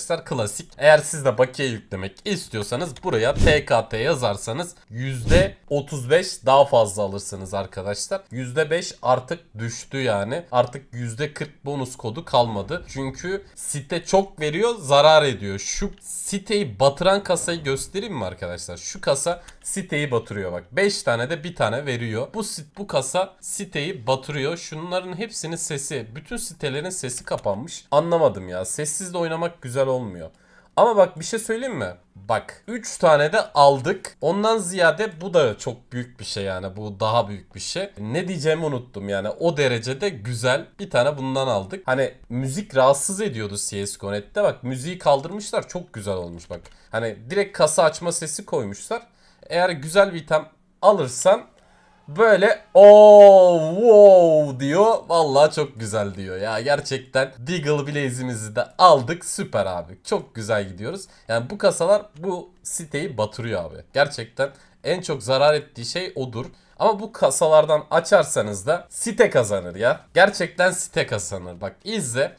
arkadaşlar klasik. Eğer siz de bakiye yüklemek istiyorsanız buraya PKT yazarsanız %35 daha fazla alırsınız arkadaşlar. %5 artık düştü yani. Artık %40 bonus kodu kalmadı. Çünkü site çok veriyor zarar ediyor. Şu siteyi batıran kasayı göstereyim mi arkadaşlar? Şu kasa siteyi batırıyor bak. 5 tane de bir tane veriyor. Bu sit bu kasa siteyi batırıyor. Şunların hepsinin sesi, bütün sitelerin sesi kapanmış. Anlamadım ya. Sessiz de oynamak güzel olmuyor. Ama bak bir şey söyleyeyim mi? Bak 3 tane de aldık. Ondan ziyade bu da çok büyük bir şey yani. Bu daha büyük bir şey. Ne diyeceğimi unuttum yani. O derecede güzel. Bir tane bundan aldık. Hani müzik rahatsız ediyordu CSGO Net'te. Bak müziği kaldırmışlar. Çok güzel olmuş bak. Hani direkt kasa açma sesi koymuşlar. Eğer güzel bir item alırsan Böyle ooo oh, wow diyor. Vallahi çok güzel diyor ya. Gerçekten Deagle Blaze'imizi de aldık. Süper abi. Çok güzel gidiyoruz. Yani bu kasalar bu siteyi batırıyor abi. Gerçekten en çok zarar ettiği şey odur. Ama bu kasalardan açarsanız da site kazanır ya. Gerçekten site kazanır. Bak izle.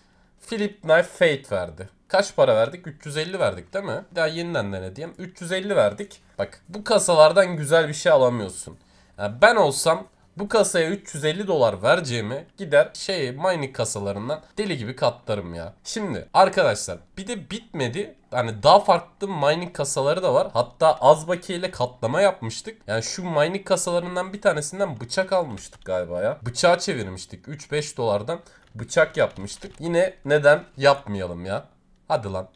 Philip Knife Fate verdi. Kaç para verdik? 350 verdik değil mi? daha yeniden diyeyim? 350 verdik. Bak bu kasalardan güzel bir şey alamıyorsun. Yani ben olsam bu kasaya 350 dolar vereceğimi gider şey mining kasalarından deli gibi katlarım ya. Şimdi arkadaşlar bir de bitmedi. Hani daha farklı mining kasaları da var. Hatta az ile katlama yapmıştık. Yani şu mining kasalarından bir tanesinden bıçak almıştık galiba ya. Bıçağı çevirmiştik. 3-5 dolardan bıçak yapmıştık. Yine neden yapmayalım ya. Hadi lan.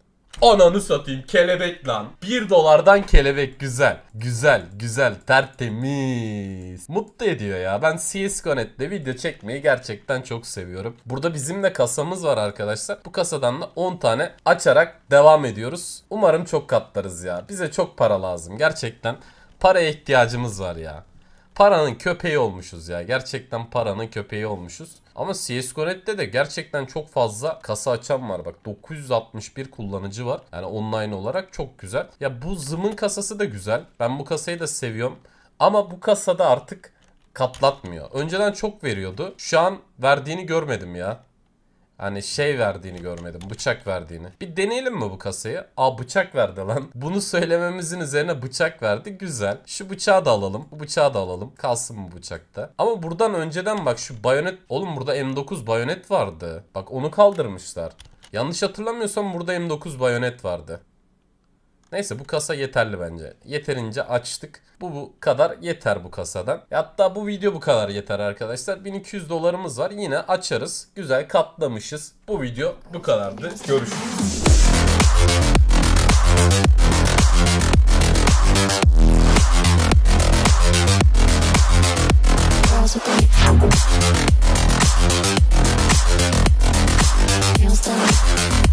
Ananı satayım kelebek lan. 1 dolardan kelebek güzel. Güzel güzel tertemiz. Mutlu ediyor ya. Ben CSGO.net'te video çekmeyi gerçekten çok seviyorum. Burada bizim de kasamız var arkadaşlar. Bu kasadan da 10 tane açarak devam ediyoruz. Umarım çok katlarız ya. Bize çok para lazım gerçekten. Paraya ihtiyacımız var ya paranın köpeği olmuşuz ya. Gerçekten paranın köpeği olmuşuz. Ama CSGO Red'de de gerçekten çok fazla kasa açan var. Bak 961 kullanıcı var. Yani online olarak çok güzel. Ya bu zımın kasası da güzel. Ben bu kasayı da seviyorum. Ama bu kasada artık katlatmıyor. Önceden çok veriyordu. Şu an verdiğini görmedim ya. Hani şey verdiğini görmedim. Bıçak verdiğini. Bir deneyelim mi bu kasayı? Aa bıçak verdi lan. Bunu söylememizin üzerine bıçak verdi. Güzel. Şu bıçağı da alalım. Bu bıçağı da alalım. Kalsın bu bıçakta. Ama buradan önceden bak şu bayonet. Oğlum burada M9 bayonet vardı. Bak onu kaldırmışlar. Yanlış hatırlamıyorsam burada M9 bayonet vardı. Neyse bu kasa yeterli bence. Yeterince açtık. Bu, bu kadar yeter bu kasadan. Hatta bu video bu kadar yeter arkadaşlar. 1200 dolarımız var. Yine açarız. Güzel katlamışız. Bu video bu kadardı. Görüşürüz. Feels done.